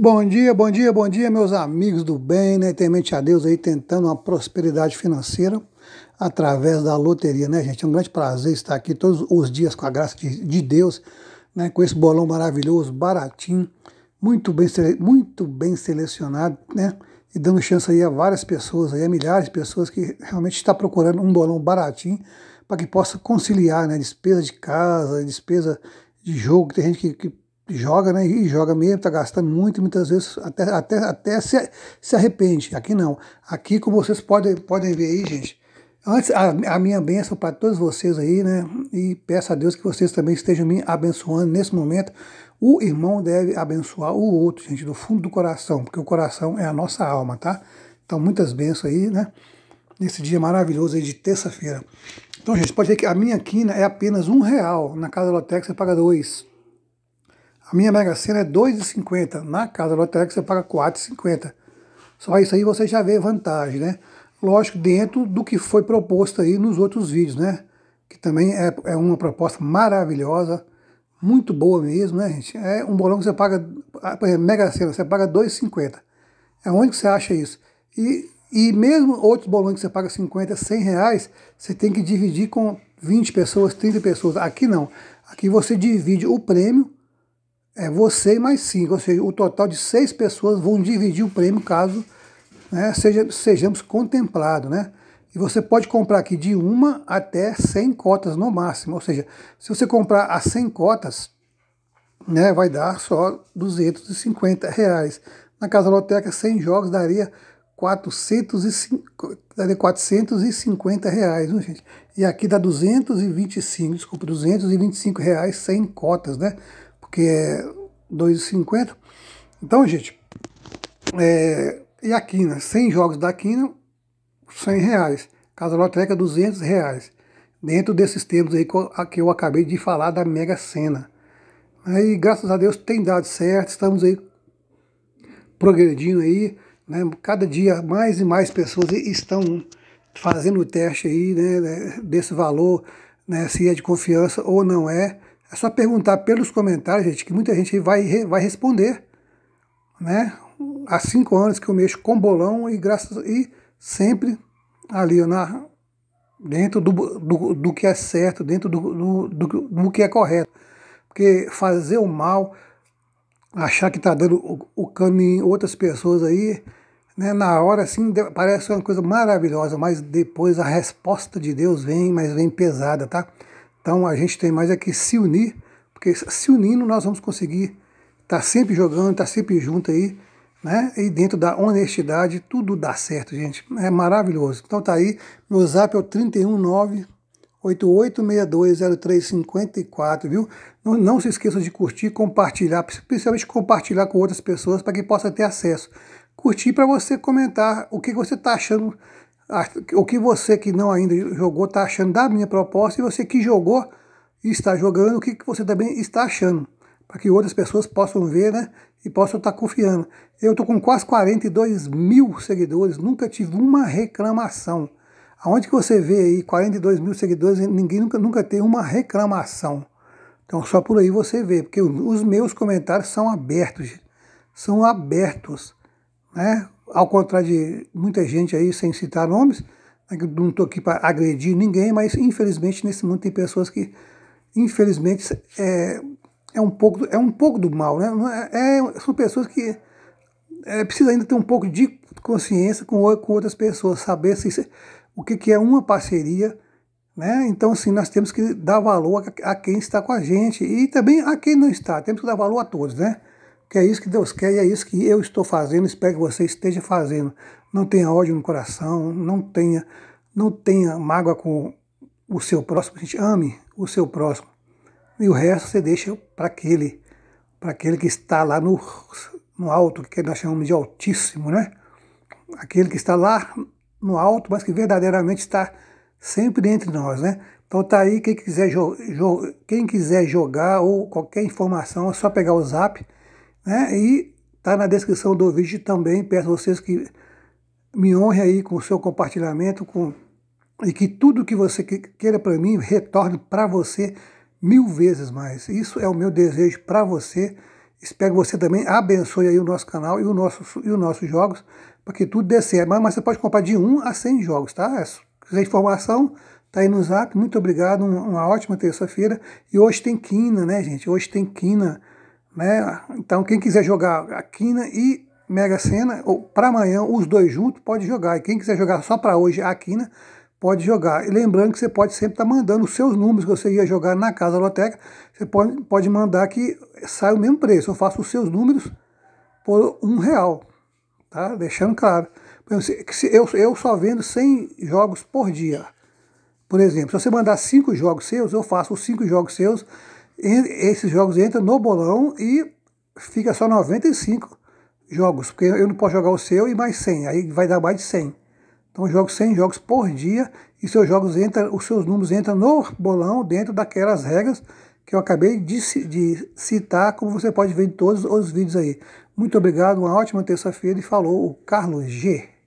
Bom dia, bom dia, bom dia, meus amigos do bem, né? mente a Deus aí tentando uma prosperidade financeira através da loteria, né, gente? É um grande prazer estar aqui todos os dias com a graça de, de Deus, né? Com esse bolão maravilhoso, baratinho, muito bem, muito bem selecionado, né? E dando chance aí a várias pessoas, aí, a milhares de pessoas que realmente está procurando um bolão baratinho para que possa conciliar, né? Despesa de casa, despesa de jogo, tem gente que, que joga, né? E joga mesmo, tá gastando muito, muitas vezes até, até, até se, se arrepende. Aqui não. Aqui, como vocês podem, podem ver aí, gente, antes a, a minha bênção para todos vocês aí, né? E peço a Deus que vocês também estejam me abençoando nesse momento. O irmão deve abençoar o outro, gente, do fundo do coração, porque o coração é a nossa alma, tá? Então, muitas bênçãos aí, né? Nesse dia maravilhoso aí de terça-feira. Então, gente, pode ver que a minha quina é apenas um real. Na Casa Lotex você paga dois. A minha Mega Sena é 2,50. Na casa lotérica você paga 4,50. Só isso aí você já vê vantagem, né? Lógico, dentro do que foi proposto aí nos outros vídeos, né? Que também é, é uma proposta maravilhosa, muito boa mesmo, né, gente? É um bolão que você paga, ah, por exemplo, Mega Sena, você paga 2,50. É onde que você acha isso? E, e mesmo outros bolões que você paga 50, 100 reais, você tem que dividir com 20 pessoas, 30 pessoas. Aqui não. Aqui você divide o prêmio é você e mais cinco, ou seja, o total de seis pessoas vão dividir o prêmio caso né, seja, sejamos contemplados, né? E você pode comprar aqui de uma até 100 cotas no máximo, ou seja, se você comprar as 100 cotas, né, vai dar só 250 reais. Na Casa Loteca, 100 jogos daria 450, daria 450 reais, né, gente? E aqui dá 225, desculpa, 225 reais 100 cotas, né? que é 2,50. Então, gente, é, e a quina, 100 jogos da quina, 100 reais. Casa Lotérica, 200 reais. Dentro desses termos aí que eu acabei de falar da Mega Sena. Aí, graças a Deus, tem dado certo, estamos aí progredindo aí, né? Cada dia mais e mais pessoas estão fazendo o teste aí, né? Desse valor, né? Se é de confiança ou não é. É só perguntar pelos comentários, gente, que muita gente vai, vai responder. Né? Há cinco anos que eu mexo com bolão e graças e sempre ali na, dentro do, do, do que é certo, dentro do, do, do, do que é correto. Porque fazer o mal, achar que está dando o, o cano em outras pessoas aí, né, na hora assim parece uma coisa maravilhosa, mas depois a resposta de Deus vem, mas vem pesada, tá? Então a gente tem mais é que se unir, porque se unindo nós vamos conseguir estar tá sempre jogando, estar tá sempre junto aí, né? E dentro da honestidade tudo dá certo, gente. É maravilhoso. Então tá aí, meu zap é o 319 88620354, viu? Não, não se esqueça de curtir, compartilhar, principalmente compartilhar com outras pessoas para que possa ter acesso. Curtir para você comentar o que você está achando ah, o que você que não ainda jogou está achando da minha proposta e você que jogou e está jogando, o que, você também está achando, para que outras pessoas possam ver né, e possam estar tá confiando. Eu estou com quase 42 mil seguidores, nunca tive uma reclamação. Aonde que você vê aí 42 mil seguidores, ninguém nunca, nunca tem uma reclamação. Então só por aí você vê, porque os meus comentários são abertos, são abertos, né? ao contrário de muita gente aí, sem citar nomes, né, não estou aqui para agredir ninguém, mas infelizmente nesse mundo tem pessoas que, infelizmente, é, é, um, pouco, é um pouco do mal, né? É, é, são pessoas que é, precisa ainda ter um pouco de consciência com, com outras pessoas, saber se, é, o que, que é uma parceria, né? Então, assim, nós temos que dar valor a, a quem está com a gente e também a quem não está. Temos que dar valor a todos, né? que é isso que Deus quer e é isso que eu estou fazendo, espero que você esteja fazendo. Não tenha ódio no coração, não tenha, não tenha mágoa com o seu próximo, gente, ame o seu próximo. E o resto você deixa para aquele, para aquele que está lá no, no alto, que nós chamamos de altíssimo, né? Aquele que está lá no alto, mas que verdadeiramente está sempre entre nós, né? Então tá aí, quem quiser, quem quiser jogar ou qualquer informação, é só pegar o zap né? E está na descrição do vídeo também. Peço a vocês que me honrem aí com o seu compartilhamento com, e que tudo que você queira para mim retorne para você mil vezes mais. Isso é o meu desejo para você. Espero que você também abençoe aí o nosso canal e, o nosso, e os nossos jogos, para que tudo dê certo. Mas, mas, você pode comprar de 1 a 100 jogos, tá? É Se quiser informação, tá aí no zap. Muito obrigado, uma ótima terça-feira. E hoje tem quina, né, gente? Hoje tem quina né? Então, quem quiser jogar a quina e Mega Sena, ou para amanhã, os dois juntos, pode jogar. E quem quiser jogar só para hoje a quina, pode jogar. E lembrando que você pode sempre estar tá mandando os seus números que você ia jogar na casa da loteca, você pode, pode mandar que sai o mesmo preço. Eu faço os seus números por um real, tá? Deixando claro. Exemplo, eu, eu só vendo 100 jogos por dia. Por exemplo, se você mandar cinco jogos seus, eu faço os cinco jogos seus esses jogos entram no bolão e fica só 95 jogos, porque eu não posso jogar o seu e mais 100, aí vai dar mais de 100. Então eu jogo 100 jogos por dia e seus jogos entram, os seus números entram no bolão dentro daquelas regras que eu acabei de, de citar, como você pode ver em todos os vídeos aí. Muito obrigado, uma ótima terça-feira e falou o Carlos G.